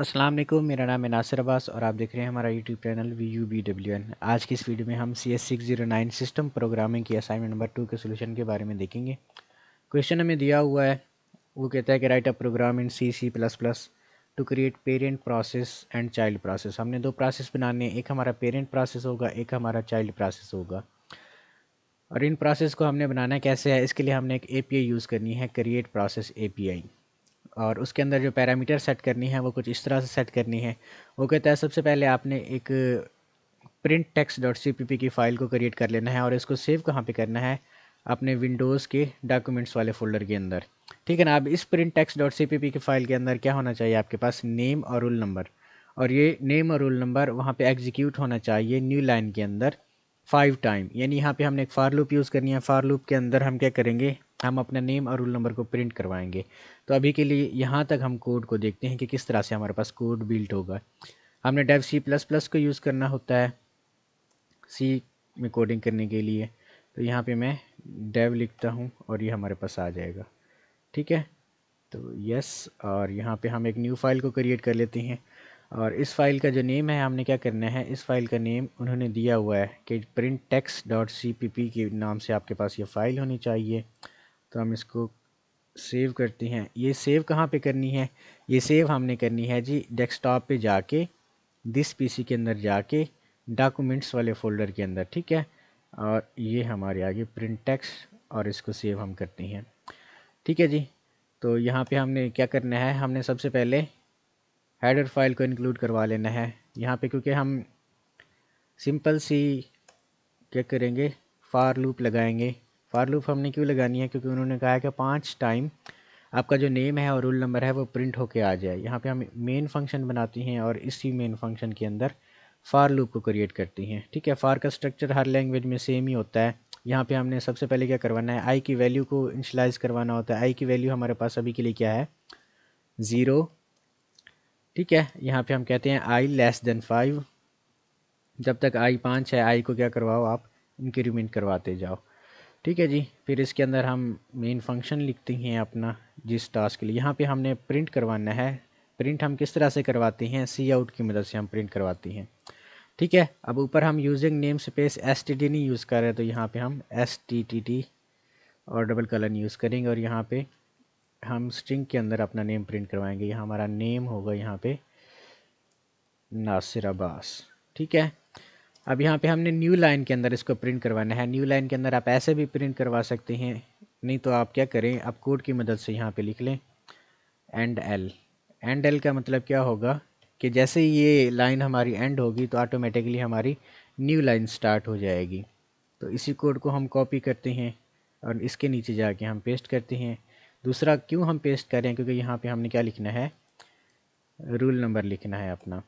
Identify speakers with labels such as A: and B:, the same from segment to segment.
A: अस्सलाम वालेकुम मेरा नाम है नासिर अब्बास और आप देख रहे हैं हमारा YouTube channel V U B W N आज की इस वीडियो में हम C S six zero nine system programming की असाइनमेंट नंबर टू के सोल्यूशन के बारे में देखेंगे क्वेश्चन हमें दिया हुआ है वो कहता है कि write a program in C C plus plus to create parent process and child process हमने दो प्रोसेस बनाने हैं एक हमारा पेरेंट प्रोसेस होगा एक हमारा चाइल्ड प्रोसेस होगा और इन प्रोसेस को हमने बनाना कैसे है इसके लिए हमने एक ए पी आई यूज़ करनी है create process A P I और उसके अंदर जो पैरामीटर सेट करनी है वो कुछ इस तरह से सेट करनी है वो कहता है सबसे पहले आपने एक प्रिंट टेक्स्ट डॉट सी की फ़ाइल को क्रिएट कर लेना है और इसको सेव कहाँ पे करना है अपने विंडोज़ के डॉक्यूमेंट्स वाले फ़ोल्डर के अंदर ठीक है ना अब इस प्रिंट टेक्स डॉट सी की फ़ाइल के अंदर क्या होना चाहिए आपके पास नेम और रोल नंबर और ये नेम और रोल नंबर वहाँ पर एग्जीक्यूट होना चाहिए न्यू लाइन के अंदर फाइव टाइम यानी यहाँ पे हमने एक फार लूप यूज़ करनी है फार लूप के अंदर हम क्या करेंगे हम अपना नेम और रोल नंबर को प्रिंट करवाएंगे तो अभी के लिए यहाँ तक हम कोड को देखते हैं कि किस तरह से हमारे पास कोड बिल्ट होगा हमने डेव सी प्लस प्लस को यूज़ करना होता है सी में कोडिंग करने के लिए तो यहाँ पे मैं डेव लिखता हूँ और ये हमारे पास आ जाएगा ठीक है तो यस और यहाँ पे हम एक न्यू फाइल को क्रिएट कर लेते हैं और इस फाइल का जो नेम है हमने क्या करना है इस फाइल का नेम उन्होंने दिया हुआ है कि print text dot C P P के नाम से आपके पास ये फ़ाइल होनी चाहिए तो हम इसको सेव करते हैं ये सेव कहाँ पे करनी है ये सेव हमने करनी है जी डेस्कटॉप पे जाके दिस पीसी के अंदर जाके डॉक्यूमेंट्स वाले फ़ोल्डर के अंदर ठीक है और ये हमारे आगे प्रिंट टेक्स और इसको सेव हम करते हैं ठीक है जी तो यहाँ पे हमने क्या करना है हमने सबसे पहले हेडर फाइल को इंक्लूड करवा लेना है यहाँ पे क्योंकि हम सिंपल सी क्या करेंगे फार लूप लगाएंगे फार लूप हमने क्यों लगानी है क्योंकि उन्होंने कहा है कि पाँच टाइम आपका जो नेम है और रोल नंबर है वो प्रिंट होके आ जाए यहाँ पे हम मेन फंक्शन बनाती हैं और इसी मेन फंक्शन के अंदर फार लूप को क्रिएट करती हैं ठीक है फार का स्ट्रक्चर हर लैंग्वेज में सेम ही होता है यहाँ पे हमने सबसे पहले क्या करवाना है आई की वैल्यू को इंशलाइज करवाना होता है आई की वैल्यू हमारे पास अभी के लिए क्या है ज़ीरो ठीक है यहाँ पर हम कहते हैं आई लेस देन फाइव जब तक आई पाँच है आई को क्या करवाओ आप इंक्रीमेंट करवाते जाओ ठीक है जी फिर इसके अंदर हम मेन फंक्शन लिखते हैं अपना जिस टास्क के लिए यहाँ पे हमने प्रिंट करवाना है प्रिंट हम किस तरह से करवाते हैं सी आउट की मदद से हम प्रिंट करवाते हैं ठीक है अब ऊपर हम using name space S T T नहीं यूज़ कर रहे तो यहाँ पे हम एस टी टी टी और डबल कलन यूज़ करेंगे और यहाँ पे हम स्ट्रिंग के अंदर अपना नेम प्रिंट करवाएंगे यहाँ हमारा नेम होगा यहाँ पे नासिर अब्बास ठीक है अब यहाँ पे हमने न्यू लाइन के अंदर इसको प्रिंट करवाना है न्यू लाइन के अंदर आप ऐसे भी प्रिंट करवा सकते हैं नहीं तो आप क्या करें आप कोड की मदद से यहाँ पे लिख लें एंड एल एंड एल का मतलब क्या होगा कि जैसे ये लाइन हमारी एंड होगी तो ऑटोमेटिकली हमारी न्यू लाइन स्टार्ट हो जाएगी तो इसी कोड को हम कॉपी करते हैं और इसके नीचे जाके हम पेस्ट करते हैं दूसरा क्यों हम पेस्ट करें क्योंकि यहाँ पर हमने क्या लिखना है रूल नंबर लिखना है अपना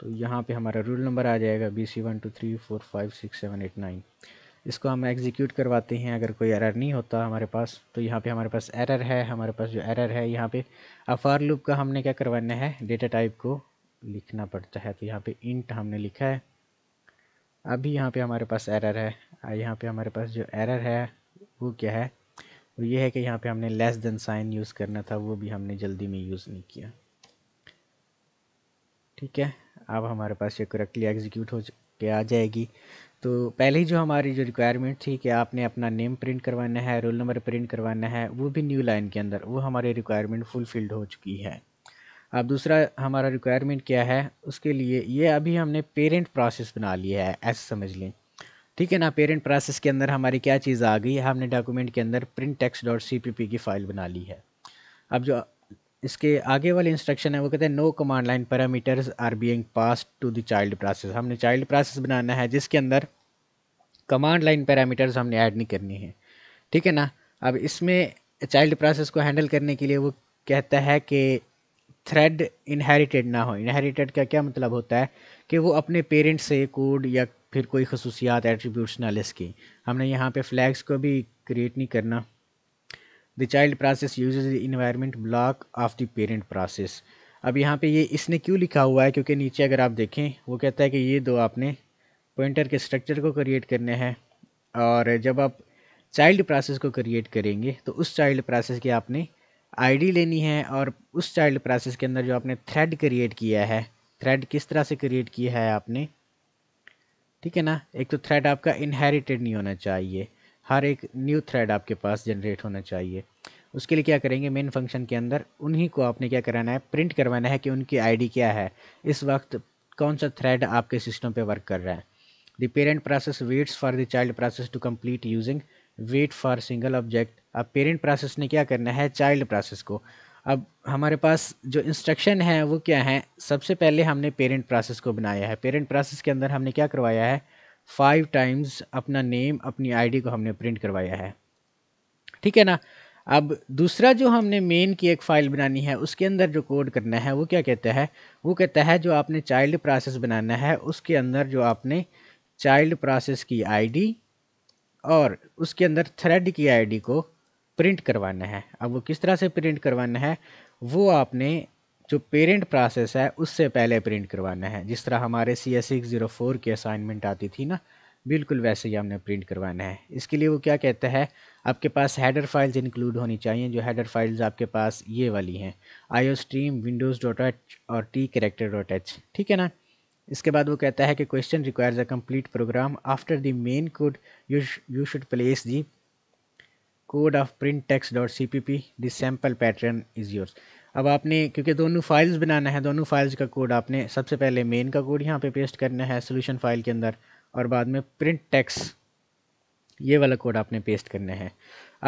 A: तो यहाँ पे हमारा रूल नंबर आ जाएगा B C one two three four five six seven eight nine इसको हम एग्जीक्यूट करवाते हैं अगर कोई एरर नहीं होता हमारे पास तो यहाँ पे हमारे पास एरर है हमारे पास जो एरर है यहाँ पे अफार लूप का हमने क्या करवाना है डेटा टाइप को लिखना पड़ता है तो यहाँ पे इंट हमने लिखा है अभी यहाँ पे हमारे पास एरर है यहाँ पे हमारे पास जो एरर है वो क्या है वो ये है कि यहाँ पे हमने लेस देन साइन यूज़ करना था वो भी हमने जल्दी में यूज़ नहीं किया ठीक है अब हमारे पास ये करेक्टली एग्जीक्यूट हो के आ जाएगी तो पहले ही जो हमारी जो रिक्वायरमेंट थी कि आपने अपना नेम प्रिंट करवाना है रोल नंबर प्रिंट करवाना है वो भी न्यू लाइन के अंदर वो हमारी रिक्वायरमेंट फुलफ़िल्ड हो चुकी है अब दूसरा हमारा रिक्वायरमेंट क्या है उसके लिए ये अभी हमने पेरेंट प्रोसेस बना लिया है ऐसे समझ लें ठीक है ना पेरेंट प्रोसेस के अंदर हमारी क्या चीज़ आ गई है हमने डॉक्यूमेंट के अंदर print text dot C P P की फ़ाइल बना ली है अब जो इसके आगे वाले इंस्ट्रक्शन है वो कहते हैं no command line parameters are being pass to the child process हमने चाइल्ड प्रोसेस बनाना है जिसके अंदर कमांड लाइन पैरामीटर्स हमने ऐड नहीं करनी है ठीक है ना अब इसमें चाइल्ड प्रोसेस को हैंडल करने के लिए वो कहता है कि थ्रेड इनहेरिटेड ना हो इनहेरिटेड का क्या मतलब होता है कि वो अपने पेरेंट्स से कोड या फिर कोई खसूसियात एट्रीब्यूट्स ना लिस्ट की हमने यहाँ पे फ्लैग्स को भी क्रिएट नहीं करना the child process uses the environment block of the parent process अब यहाँ पे ये इसने क्यों लिखा हुआ है क्योंकि नीचे अगर आप देखें वो कहता है कि ये दो आपने पॉइंटर के स्ट्रक्चर को क्रिएट करने हैं और जब आप चाइल्ड प्रोसेस को क्रिएट करेंगे तो उस चाइल्ड प्रोसेस की आपने आईडी लेनी है और उस चाइल्ड प्रोसेस के अंदर जो आपने थ्रेड क्रिएट किया है थ्रेड किस तरह से क्रिएट किया है आपने ठीक है ना एक तो थ्रेड आपका इनहेरिटेड नहीं होना चाहिए हर एक न्यू थ्रेड आपके पास जनरेट होना चाहिए उसके लिए क्या करेंगे मेन फंक्शन के अंदर उन्हीं को आपने क्या कराना है प्रिंट करवाना है कि उनकी आईडी क्या है इस वक्त कौन सा थ्रेड आपके सिस्टम पे वर्क कर रहा है the parent process waits for the child process to complete using wait for single object अब पेरेंट प्रोसेस ने क्या करना है चाइल्ड प्रोसेस को अब हमारे पास जो इंस्ट्रक्शन है वो क्या है सबसे पहले हमने पेरेंट प्रोसेस को बनाया है पेरेंट प्रोसेस के अंदर हमने क्या करवाया है फाइव टाइम्स अपना नेम अपनी आईडी को हमने प्रिंट करवाया है ठीक है ना अब दूसरा जो हमने मेन की एक फ़ाइल बनानी है उसके अंदर जो कोड करना है वो क्या कहता है वो कहता है जो आपने चाइल्ड प्रोसेस बनाना है उसके अंदर जो आपने चाइल्ड प्रोसेस की आईडी और उसके अंदर थ्रेड की आईडी को प्रिंट करवाना है अब वो किस तरह से प्रिंट करवाना है वो आपने जो पेरेंट प्रोसेस है उससे पहले प्रिंट करवाना है जिस तरह हमारे C S six zero four की असाइनमेंट आती थी ना बिल्कुल वैसे ही हमने प्रिंट करवाना है इसके लिए वो क्या कहता है आपके पास हेडर फाइल्स इंक्लूड होनी चाहिए जो हेडर फाइल्स आपके पास ये वाली हैं I O stream windows dot H और टी करेक्टर डॉट एच ठीक है ना इसके बाद वो कहता है कि question requires a complete program after the main code you you should place the code of print text dot C P P this sample pattern is yours अब आपने क्योंकि दोनों फाइल्स बनाना है दोनों फाइल्स का कोड आपने सबसे पहले मेन का कोड यहाँ पे पेस्ट करना है सोल्यूशन फाइल के अंदर और बाद में प्रिंट टेक्स ये वाला कोड आपने पेस्ट करना है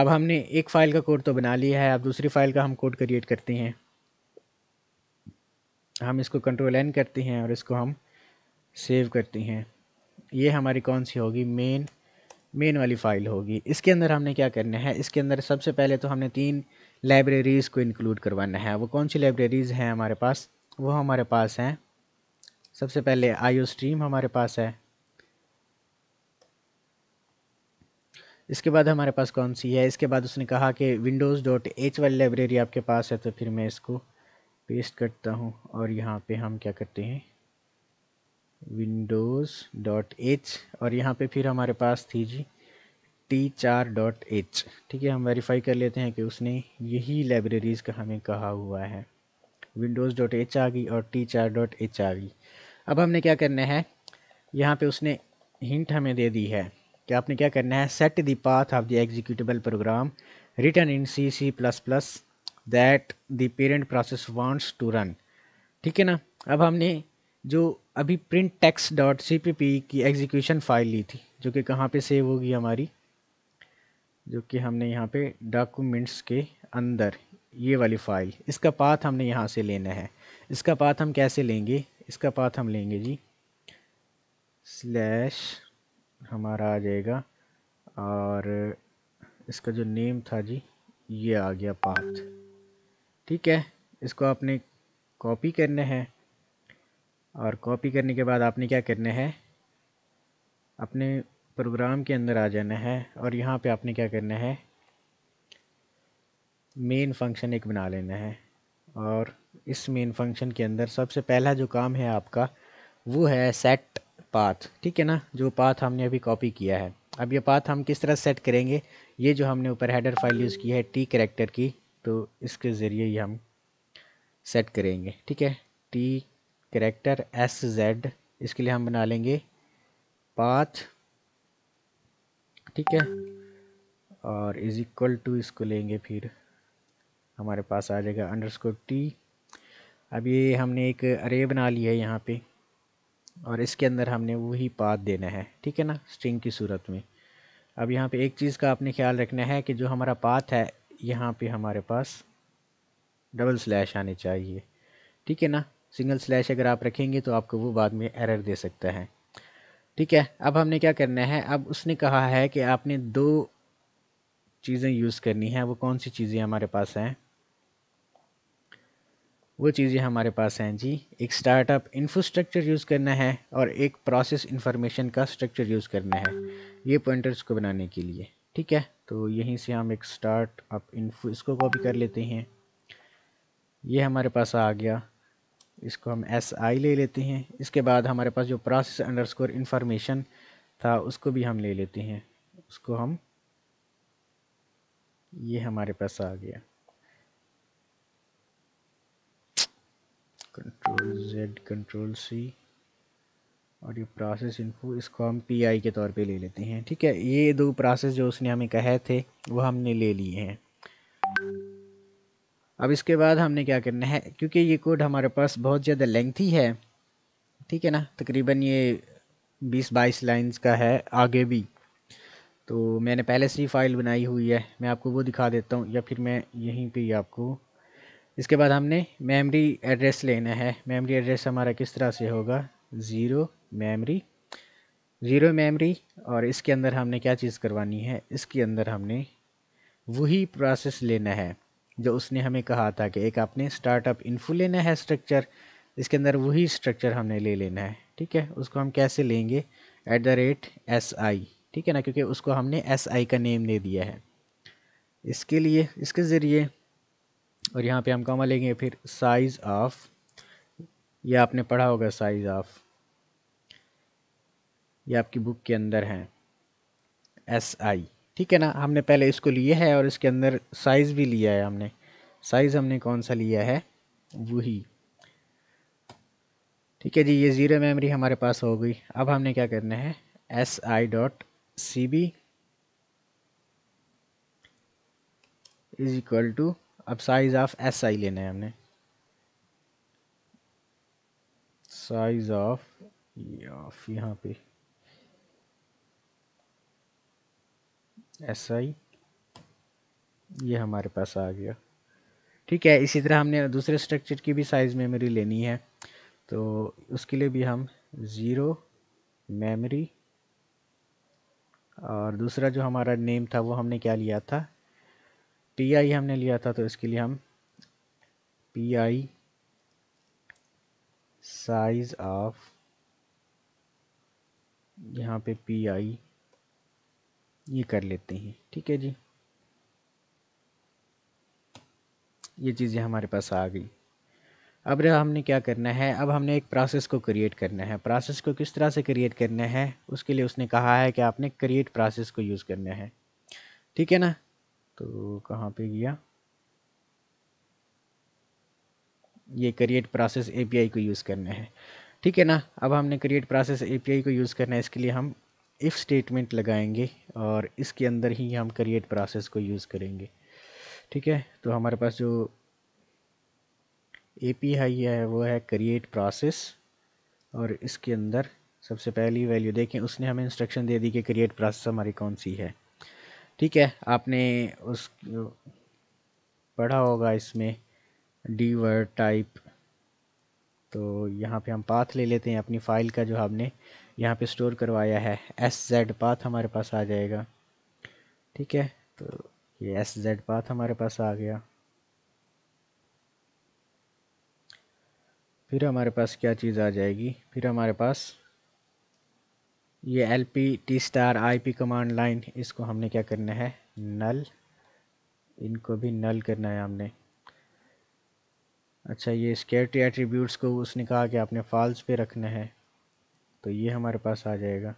A: अब हमने एक फ़ाइल का कोड तो बना लिया है अब दूसरी फाइल का हम कोड क्रिएट करते हैं हम इसको कंट्रोल एन करते हैं और इसको हम सेव करते हैं ये हमारी कौन सी होगी मेन मेन वाली फ़ाइल होगी इसके अंदर हमने क्या करना है इसके अंदर सबसे पहले तो हमने तीन लाइब्रेरीज़ को इंक्लूड करवाना है वो कौन सी लाइब्रेरीज़ हैं हमारे पास वो हमारे पास हैं सबसे पहले आईओ स्ट्रीम हमारे पास है इसके बाद हमारे पास कौन सी है इसके बाद उसने कहा कि विंडोज़ डॉट एच वाली लाइब्रेरी आपके पास है तो फिर मैं इसको पेस्ट करता हूँ और यहाँ पर हम क्या करते हैं विंडोज़ डॉट एच और यहाँ पे फिर हमारे पास थी जी टी चार डॉट एच ठीक है हम वेरीफाई कर लेते हैं कि उसने यही लाइब्रेरीज़ का हमें कहा हुआ है विंडोज़ डॉट एच आ गई और टी चार डॉट एच आ गई अब हमने क्या करना है यहाँ पे उसने हिंट हमें दे दी है कि आपने क्या करना है set the path of the executable program written in C C plus plus that the parent process wants to run ठीक है ना अब हमने जो अभी प्रिंट टेक्स डॉट सी की एग्जीक्यूशन फाइल ली थी जो कि कहाँ पे सेव होगी हमारी जो कि हमने यहाँ पे डॉक्यूमेंट्स के अंदर ये वाली फ़ाइल इसका पाथ हमने यहाँ से लेना है इसका पाथ हम कैसे लेंगे इसका पाथ हम लेंगे जी स्लैश हमारा आ जाएगा और इसका जो नेम था जी ये आ गया पाथ ठीक है इसको आपने कॉपी करना है और कॉपी करने के बाद आपने क्या करना है अपने प्रोग्राम के अंदर आ जाना है और यहाँ पे आपने क्या करना है मेन फंक्शन एक बना लेना है और इस मेन फंक्शन के अंदर सबसे पहला जो काम है आपका वो है सेट पाथ ठीक है ना जो पाथ हमने अभी कॉपी किया है अब ये पाथ हम किस तरह सेट करेंगे ये जो हमने ऊपर हेडर फाइल यूज़ की है टी करेक्टर की तो इसके ज़रिए ही हम सेट करेंगे ठीक है टी करेक्टर एस जेड इसके लिए हम बना लेंगे पाथ ठीक है और इज इक्वल टू इसको लेंगे फिर हमारे पास आ जाएगा अंडर स्कोर टी अब ये हमने एक अरे बना लिया है यहाँ पे और इसके अंदर हमने वही पाथ देना है ठीक है ना स्ट्रिंग की सूरत में अब यहाँ पे एक चीज़ का आपने ख्याल रखना है कि जो हमारा पाथ है यहाँ पे हमारे पास डबल स्लैश आने चाहिए ठीक है ना सिंगल स्लैश अगर आप रखेंगे तो आपको वो बाद में एरर दे सकता है ठीक है अब हमने क्या करना है अब उसने कहा है कि आपने दो चीज़ें यूज़ करनी है वो कौन सी चीज़ें हमारे पास हैं वो चीज़ें हमारे पास हैं जी एक स्टार्टअप इंफ्रास्ट्रक्चर यूज़ करना है और एक प्रोसेस इन्फॉर्मेशन का स्ट्रक्चर यूज़ करना है ये पॉइंटर्स को बनाने के लिए ठीक है तो यहीं से हम एक स्टार्टअप इन्फो इसको कॉपी कर लेते हैं ये हमारे पास आ गया इसको हम एस आई ले लेते हैं इसके बाद हमारे पास जो प्रोसेस अंडर स्कोर इन्फॉर्मेशन था उसको भी हम ले लेते हैं उसको हम ये हमारे पास आ गया कंट्रोल जेड कंट्रोल सी और ये प्रोसेस इनको इसको हम आई के तौर पे ले लेते हैं ठीक है ये दो प्रोसेस जो उसने हमें कहे थे वो हमने ले लिए हैं अब इसके बाद हमने क्या करना है क्योंकि ये कोड हमारे पास बहुत ज़्यादा लेंथी है ठीक है ना तकरीबन ये बीस बाईस लाइंस का है आगे भी तो मैंने पहले से ही फाइल बनाई हुई है मैं आपको वो दिखा देता हूँ या फिर मैं यहीं पे ही आपको इसके बाद हमने मेमोरी एड्रेस लेना है मेमोरी एड्रेस हमारा किस तरह से होगा ज़ीरो मेमोरी ज़ीरो मेमोरी और इसके अंदर हमने क्या चीज़ करवानी है इसके अंदर हमने वही प्रोसेस लेना है जो उसने हमें कहा था कि एक आपने स्टार्टअप इन्फू लेना है स्ट्रक्चर इसके अंदर वही स्ट्रक्चर हमने ले लेना है ठीक है उसको हम कैसे लेंगे at the rate S I ठीक है ना क्योंकि उसको हमने एस आई का नेम दे दिया है इसके लिए इसके ज़रिए और यहाँ पे हम कम लेंगे फिर साइज़ ऑफ यह आपने पढ़ा होगा साइज़ ऑफ ये आपकी बुक के अंदर हैं एस आई ठीक है ना हमने पहले इसको लिए है और इसके अंदर साइज़ भी लिया है हमने साइज़ हमने कौन सा लिया है वही ठीक है जी ये ज़ीरो मेमोरी हमारे पास हो गई अब हमने क्या करना है S I dot C B is equal to अब साइज़ ऑफ एस आई लेना है हमने साइज़ ऑफ ऑफ यहाँ पे एस आई ये हमारे पास आ गया ठीक है इसी तरह हमने दूसरे स्ट्रक्चर की भी साइज़ मेमोरी लेनी है तो उसके लिए भी हम ज़ीरो मेमोरी और दूसरा जो हमारा नेम था वो हमने क्या लिया था टी आई हमने लिया था तो इसके लिए हम पी आई साइज़ ऑफ यहाँ पे पी आई ये कर लेते हैं ठीक है जी ये चीज़ें हमारे पास आ गई अब हमने क्या करना है अब हमने एक प्रोसेस को क्रिएट करना है प्रोसेस को किस तरह से क्रिएट करना है उसके लिए उसने कहा है कि आपने क्रिएट प्रोसेस को यूज़ करना है ठीक है ना तो कहाँ पे गया ये क्रिएट प्रोसेस एपीआई को यूज़ करना है ठीक है ना अब हमने क्रिएट प्रोसेस एपीआई को यूज़ करना है इसके लिए हम इफ़ स्टेटमेंट लगाएंगे और इसके अंदर ही हम क्रिएट प्रोसेस को यूज़ करेंगे ठीक है तो हमारे पास जो ए पी आई है वो है क्रिएट प्रोसेस और इसके अंदर सबसे पहली वैल्यू देखें उसने हमें इंस्ट्रक्शन दे दी कि क्रिएट प्रोसेस हमारी कौन सी है ठीक है आपने उस पढ़ा होगा इसमें डी वर्ड टाइप तो यहाँ पे हम पाथ ले लेते हैं अपनी फ़ाइल का जो हमने यहाँ पे स्टोर करवाया है एस जेड पाथ हमारे पास आ जाएगा ठीक है तो ये एस जेड पाथ हमारे पास आ गया फिर हमारे पास क्या चीज़ आ जाएगी फिर हमारे पास ये L P T star I P command line इसको हमने क्या करना है नल इनको भी नल करना है हमने अच्छा ये सिक्योरिटी एट्रीब्यूट्स को उसने कहा कि आपने फॉल्स पे रखना है तो ये हमारे पास आ जाएगा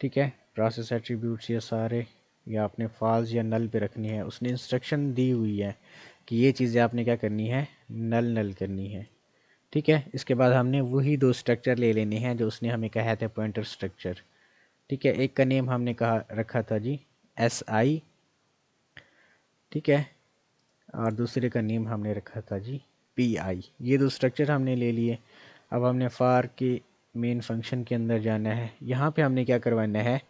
A: ठीक है प्रोसेस एट्रीब्यूट्स ये सारे ये आपने फॉल्स या नल पे रखनी है उसने इंस्ट्रक्शन दी हुई है कि ये चीज़ें आपने क्या करनी है नल नल करनी है ठीक है इसके बाद हमने वही दो स्ट्रक्चर ले लेने हैं जो उसने हमें कहा था पॉइंटर स्ट्रक्चर ठीक है एक का नेम हमने कहा रखा था जी एस आई ठीक है और दूसरे का नेम हमने रखा था जी पी आई ये दो स्ट्रक्चर हमने ले लिए अब हमने फार के मेन फंक्शन के अंदर जाना है यहाँ पे हमने क्या करवाना है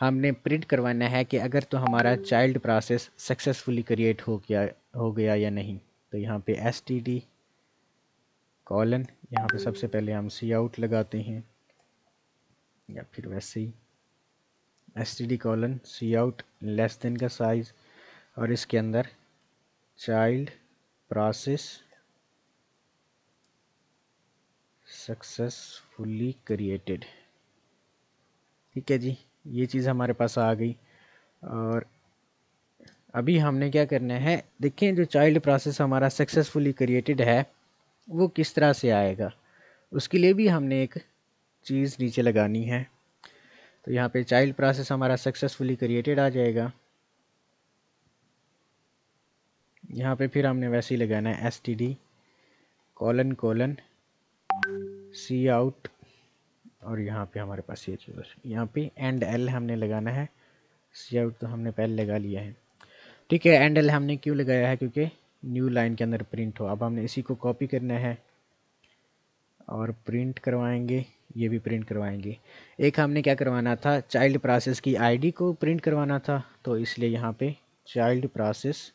A: हमने प्रिंट करवाना है कि अगर तो हमारा चाइल्ड प्रोसेस सक्सेसफुली क्रिएट हो गया हो गया या नहीं तो यहाँ पे एस टी डी कॉलन यहाँ पर सबसे पहले हम सी आउट लगाते हैं या फिर वैसे ही S T D colon C out less than का साइज़ और इसके अंदर चाइल्ड प्रोसेस सक्सेसफुली क्रिएटेड ठीक है जी ये चीज़ हमारे पास आ गई और अभी हमने क्या करना है देखें जो चाइल्ड प्रोसेस हमारा सक्सेसफुली क्रिएटेड है वो किस तरह से आएगा उसके लिए भी हमने एक चीज़ नीचे लगानी है तो यहाँ पे चाइल्ड प्रोसेस हमारा सक्सेसफुली क्रिएटेड आ जाएगा यहाँ पे फिर हमने वैसे ही लगाना है S T D colon colon C out और यहाँ पे हमारे पास ये चीज यहाँ पे एंड एल हमने लगाना है सी आउट तो हमने पहले लगा लिया है ठीक है एंड एल हमने क्यों लगाया है क्योंकि न्यू लाइन के अंदर प्रिंट हो अब हमने इसी को कॉपी करना है और प्रिंट करवाएंगे ये भी प्रिंट करवाएंगे एक हमने क्या करवाना था चाइल्ड प्रोसेस की आईडी को प्रिंट करवाना था तो इसलिए यहाँ पे चाइल्ड प्रोसेस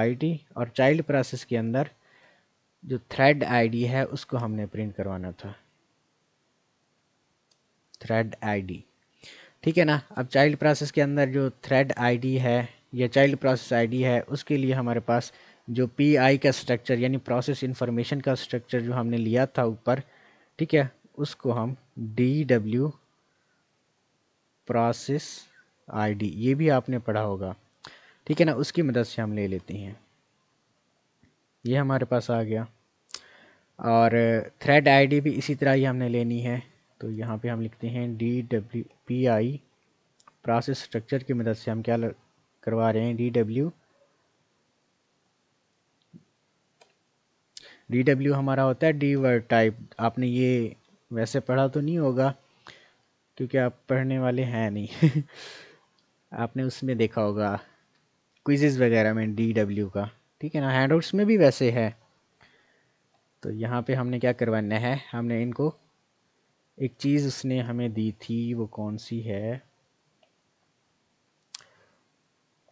A: आईडी और चाइल्ड प्रोसेस के अंदर जो थ्रेड आईडी है उसको हमने प्रिंट करवाना था थ्रेड आईडी ठीक है ना अब चाइल्ड प्रोसेस के अंदर जो थ्रेड आईडी है या चाइल्ड प्रोसेस आईडी है उसके लिए हमारे पास जो पीआई का स्ट्रक्चर यानी प्रोसेस इन्फॉर्मेशन का स्ट्रक्चर जो हमने लिया था ऊपर ठीक है उसको हम डी डब्ल्यू प्रोसेस आईडी ये भी आपने पढ़ा होगा ठीक है ना उसकी मदद से हम ले लेते हैं ये हमारे पास आ गया और थ्रेड आईडी भी इसी तरह ही हमने लेनी है तो यहाँ पे हम लिखते हैं D W P I process structure की मदद से हम क्या करवा रहे हैं डी डब्ल्यू डी डब्ल्यू हमारा होता है डी वर्ड टाइप आपने ये वैसे पढ़ा तो नहीं होगा क्योंकि आप पढ़ने वाले हैं नहीं आपने उसमें देखा होगा क्विज़ वगैरह में डी डब्ल्यू का ठीक है ना हैंड आउट्स में भी वैसे है तो यहाँ पे हमने क्या करवाना है हमने इनको एक चीज़ उसने हमें दी थी वो कौन सी है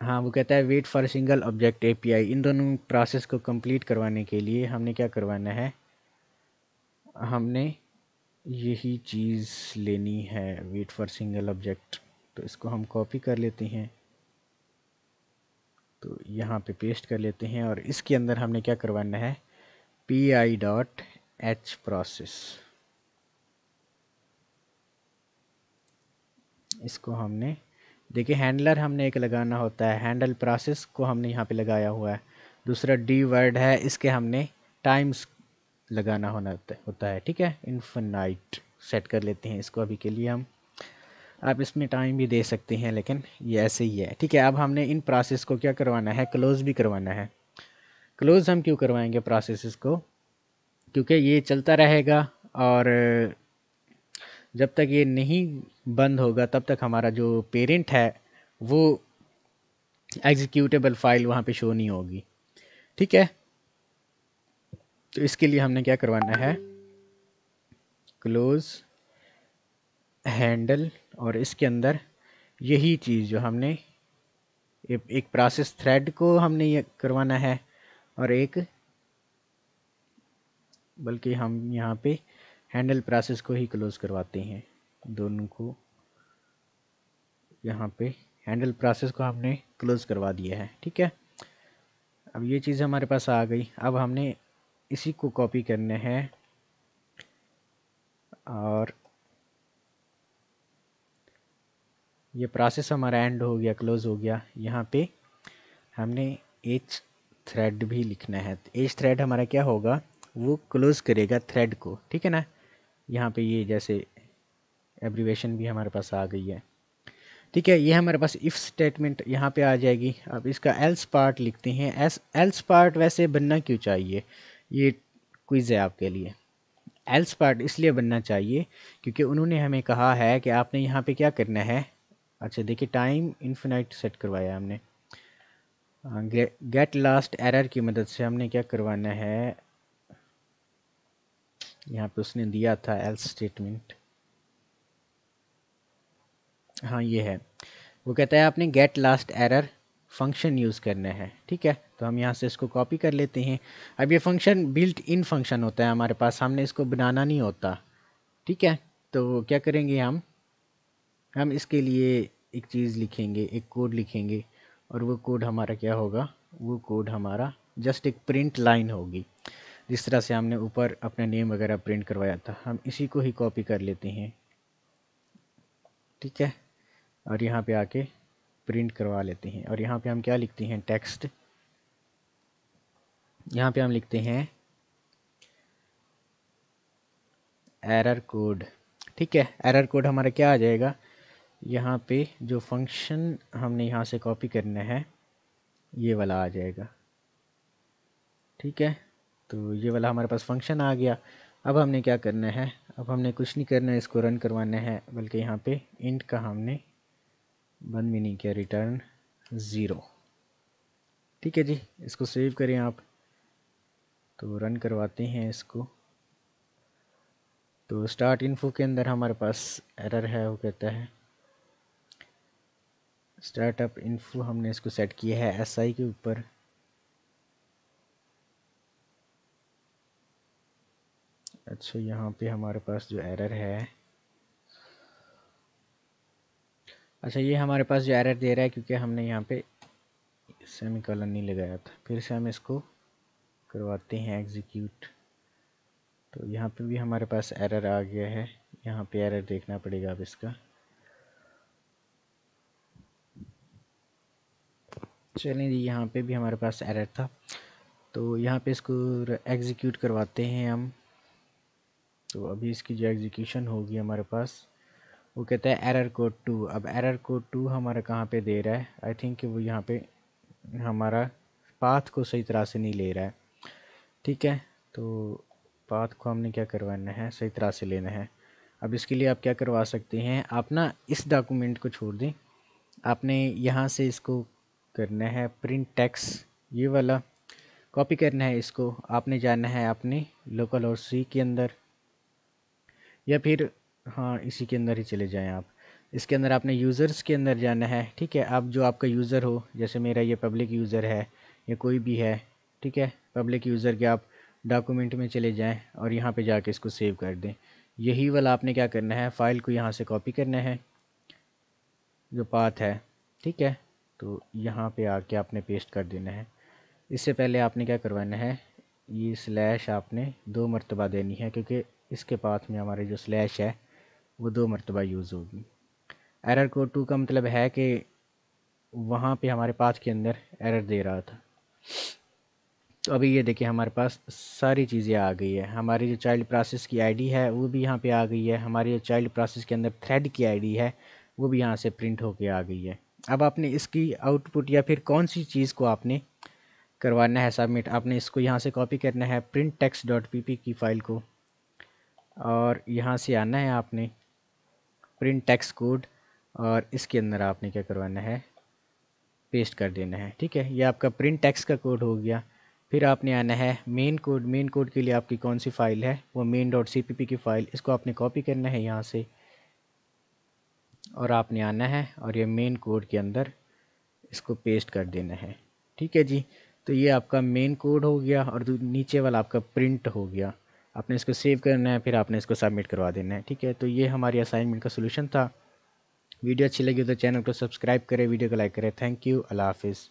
A: हाँ वो कहता है wait for single object API इन दोनों प्रोसेस को कंप्लीट करवाने के लिए हमने क्या करवाना है हमने यही चीज़ लेनी है वेट फॉर सिंगल ऑब्जेक्ट तो इसको हम कॉपी कर लेते हैं तो यहाँ पे पेस्ट कर लेते हैं और इसके अंदर हमने क्या करवाना है P I dot H process इसको हमने देखिए हैंडलर हमने एक लगाना होता है हैंडल प्रोसेस को हमने यहाँ पे लगाया हुआ है दूसरा डी वर्ड है इसके हमने टाइम्स लगाना होना होता है ठीक है इन्फनाइट सेट कर लेते हैं इसको अभी के लिए हम आप इसमें टाइम भी दे सकते हैं लेकिन ये ऐसे ही है ठीक है अब हमने इन प्रोसेस को क्या करवाना है क्लोज़ भी करवाना है क्लोज़ हम क्यों करवाएंगे प्रोसेस को क्योंकि ये चलता रहेगा और जब तक ये नहीं बंद होगा तब तक हमारा जो पेरेंट है वो एग्जीक्यूटेबल फाइल वहाँ पे शो नहीं होगी ठीक है तो इसके लिए हमने क्या करवाना है क्लोज हैंडल और इसके अंदर यही चीज़ जो हमने एक प्रोसेस थ्रेड को हमने ये करवाना है और एक बल्कि हम यहाँ पे हैंडल प्रोसेस को ही क्लोज़ करवाते हैं दोनों को यहाँ पे हैंडल प्रोसेस को हमने क्लोज़ करवा दिया है ठीक है अब ये चीज़ हमारे पास आ गई अब हमने इसी को कॉपी करना है और ये प्रोसेस हमारा एंड हो गया क्लोज़ हो गया यहाँ पे हमने एच थ्रेड भी लिखना है एच थ्रेड हमारा क्या होगा वो क्लोज़ करेगा थ्रेड को ठीक है ना यहाँ पे ये जैसे एब्रीवेशन भी हमारे पास आ गई है ठीक है ये हमारे पास इफ़ स्टेटमेंट यहाँ पे आ जाएगी अब इसका एल्स पार्ट लिखते हैं एस एल्स पार्ट वैसे बनना क्यों चाहिए ये क्विज़ है आपके लिए एल्स पार्ट इसलिए बनना चाहिए क्योंकि उन्होंने हमें कहा है कि आपने यहाँ पे क्या करना है अच्छा देखिए टाइम इन्फिनाइट सेट करवाया हमने हाँ, गेट लास्ट एरर की मदद से हमने क्या करवाना है यहाँ पे उसने दिया था एल्स स्टेटमेंट हाँ ये है वो कहता है आपने get last error function use करना है ठीक है तो हम यहाँ से इसको कॉपी कर लेते हैं अब ये फंक्शन बिल्ट इन फंक्शन होता है हमारे पास हमने इसको बनाना नहीं होता ठीक है तो क्या करेंगे हम हम इसके लिए एक चीज़ लिखेंगे एक कोड लिखेंगे और वो कोड हमारा क्या होगा वो कोड हमारा जस्ट एक प्रिंट लाइन होगी जिस तरह से हमने ऊपर अपना नेम वगैरह प्रिंट करवाया था हम इसी को ही कॉपी कर लेते हैं ठीक है और यहाँ पे आके प्रिंट करवा लेते हैं और यहाँ पे हम क्या लिखते हैं टेक्स्ट यहाँ पे हम लिखते हैं एरर कोड ठीक है एरर कोड हमारा क्या आ जाएगा यहाँ पे जो फंक्शन हमने यहाँ से कॉपी करना है ये वाला आ जाएगा ठीक है तो ये वाला हमारे पास फंक्शन आ गया अब हमने क्या करना है अब हमने कुछ नहीं करना है इसको रन करवाना है बल्कि यहाँ पे इंट का हमने बंद भी नहीं किया रिटर्न ज़ीरो ठीक है जी इसको सेव करें आप तो रन करवाते हैं इसको तो स्टार्ट इन्फो के अंदर हमारे पास एरर है वो कहता है स्टार्टअप इन्फो हमने इसको सेट किया है एस SI के ऊपर अच्छा यहाँ पे हमारे पास जो एरर है अच्छा ये हमारे पास जो एरर दे रहा है क्योंकि हमने यहाँ पे सेमी कॉलन नहीं लगाया था फिर से हम इसको करवाते हैं एग्जीक्यूट तो यहाँ पे भी हमारे पास एरर आ गया है यहाँ पे एरर देखना पड़ेगा अब इसका चलें यहाँ पे भी हमारे पास एरर था तो यहाँ पे इसको एग्जीक्यूट करवाते हैं हम तो अभी इसकी जो एग्जीक्यूशन होगी हमारे पास वो कहता है एरर कोड टू अब एरर कोड टू हमारा कहाँ पे दे रहा है आई थिंक वो यहाँ पे हमारा पाथ को सही तरह से नहीं ले रहा है ठीक है तो पाथ को हमने क्या करवाना है सही तरह से लेना है अब इसके लिए आप क्या करवा सकते हैं आप ना इस डॉक्यूमेंट को छोड़ दें आपने यहाँ से इसको करना है प्रिंट टैक्स ये वाला कॉपी करना है इसको आपने जाना है अपने लोकल और सी के अंदर या फिर हाँ इसी के अंदर ही चले जाएं आप इसके अंदर आपने यूज़र्स के अंदर जाना है ठीक है आप जो आपका यूज़र हो जैसे मेरा ये पब्लिक यूज़र है या कोई भी है ठीक है पब्लिक यूज़र के आप डॉक्यूमेंट में चले जाएं और यहाँ पे जाके इसको सेव कर दें यही वाला आपने क्या करना है फ़ाइल को यहाँ से कॉपी करना है जो पाथ है ठीक है तो यहाँ पे आके आपने पेस्ट कर देना है इससे पहले आपने क्या करवाना है ये स्लैश आपने दो मरतबा देनी है क्योंकि इसके पास में हमारे जो स्लैश है वो दो मरतबा यूज़ होगी एरर कोड टू का मतलब है कि वहाँ पे हमारे पास के अंदर एरर दे रहा था तो अभी ये देखिए हमारे पास सारी चीज़ें आ गई है हमारी जो चाइल्ड प्रोसेस की आईडी है वो भी यहाँ पे आ गई है हमारी जो चाइल्ड प्रोसेस के अंदर थ्रेड की आईडी है वो भी यहाँ से प्रिंट होके आ गई है अब आपने इसकी आउटपुट या फिर कौन सी चीज़ को आपने करवाना है सबमिट आपने इसको यहाँ से कॉपी करना है print text dot P P की फ़ाइल को और यहाँ से आना है आपने प्रिंट टेक्स कोड और इसके अंदर आपने क्या करवाना है पेस्ट कर देना है ठीक है ये आपका प्रिंट टेक्स का कोड हो गया फिर आपने आना है मेन कोड मेन कोड के लिए आपकी कौन सी फ़ाइल है वो main dot C P P की फ़ाइल इसको आपने कॉपी करना है यहाँ से और आपने आना है और ये मेन कोड के अंदर इसको पेस्ट कर देना है ठीक है जी तो ये आपका मेन कोड हो गया और नीचे वाला आपका प्रिंट हो गया आपने इसको सेव करना है फिर आपने इसको सबमिट करवा देना है ठीक है तो ये हमारी असाइनमेंट का सोल्यूशन था वीडियो अच्छी लगी तो चैनल को सब्सक्राइब करें वीडियो को लाइक करें थैंक यू अल्लाह हाफिज़